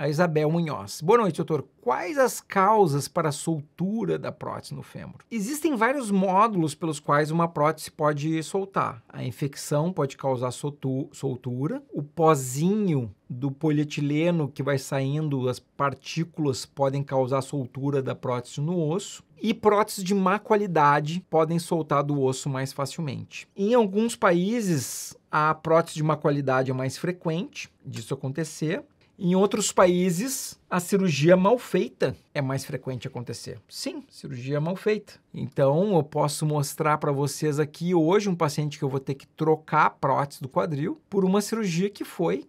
a Isabel Munhoz. Boa noite, doutor. Quais as causas para a soltura da prótese no fêmur? Existem vários módulos pelos quais uma prótese pode soltar. A infecção pode causar soltura, o pozinho do polietileno que vai saindo, as partículas podem causar soltura da prótese no osso. E próteses de má qualidade podem soltar do osso mais facilmente. Em alguns países, a prótese de má qualidade é mais frequente disso acontecer, em outros países, a cirurgia mal feita é mais frequente acontecer. Sim, cirurgia mal feita. Então, eu posso mostrar para vocês aqui hoje um paciente que eu vou ter que trocar a prótese do quadril por uma cirurgia que foi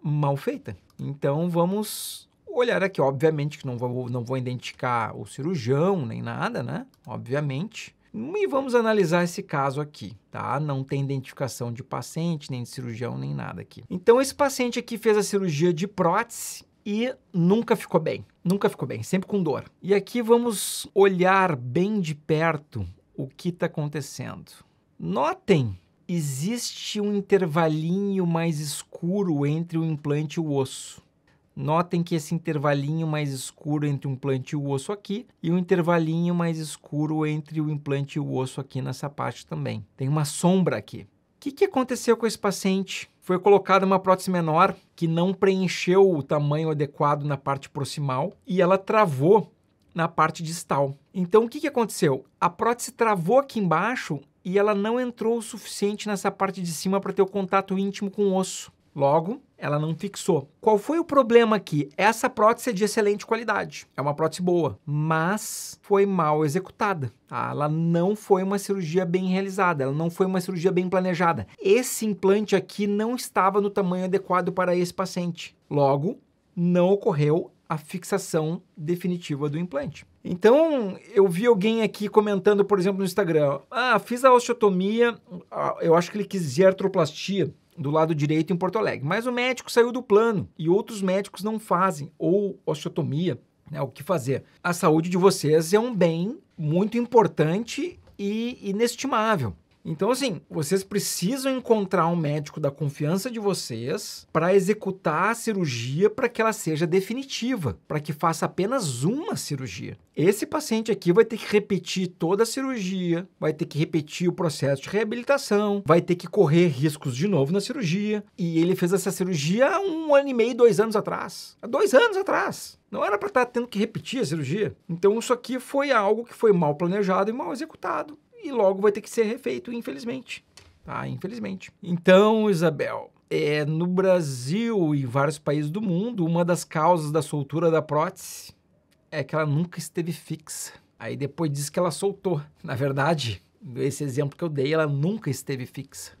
mal feita. Então, vamos olhar aqui. Obviamente que não vou, não vou identificar o cirurgião nem nada, né? Obviamente. E vamos analisar esse caso aqui, tá? Não tem identificação de paciente, nem de cirurgião, nem nada aqui. Então, esse paciente aqui fez a cirurgia de prótese e nunca ficou bem. Nunca ficou bem, sempre com dor. E aqui vamos olhar bem de perto o que está acontecendo. Notem, existe um intervalinho mais escuro entre o implante e o osso. Notem que esse intervalinho mais escuro entre o implante e o osso aqui e o intervalinho mais escuro entre o implante e o osso aqui nessa parte também. Tem uma sombra aqui. O que, que aconteceu com esse paciente? Foi colocada uma prótese menor que não preencheu o tamanho adequado na parte proximal e ela travou na parte distal. Então, o que, que aconteceu? A prótese travou aqui embaixo e ela não entrou o suficiente nessa parte de cima para ter o contato íntimo com o osso. Logo, ela não fixou. Qual foi o problema aqui? Essa prótese é de excelente qualidade, é uma prótese boa, mas foi mal executada. Tá? Ela não foi uma cirurgia bem realizada, ela não foi uma cirurgia bem planejada. Esse implante aqui não estava no tamanho adequado para esse paciente. Logo, não ocorreu a fixação definitiva do implante. Então, eu vi alguém aqui comentando, por exemplo, no Instagram: Ah, fiz a osteotomia, ah, eu acho que ele quis artroplastia" do lado direito em Porto Alegre. Mas o médico saiu do plano e outros médicos não fazem, ou osteotomia, né, o que fazer. A saúde de vocês é um bem muito importante e inestimável. Então, assim, vocês precisam encontrar um médico da confiança de vocês para executar a cirurgia para que ela seja definitiva, para que faça apenas uma cirurgia. Esse paciente aqui vai ter que repetir toda a cirurgia, vai ter que repetir o processo de reabilitação, vai ter que correr riscos de novo na cirurgia. E ele fez essa cirurgia há um ano e meio, dois anos atrás. Há dois anos atrás. Não era para estar tá tendo que repetir a cirurgia. Então, isso aqui foi algo que foi mal planejado e mal executado e logo vai ter que ser refeito, infelizmente. Tá? Infelizmente. Então, Isabel, é, no Brasil e vários países do mundo, uma das causas da soltura da prótese é que ela nunca esteve fixa. Aí depois diz que ela soltou. Na verdade, esse exemplo que eu dei, ela nunca esteve fixa.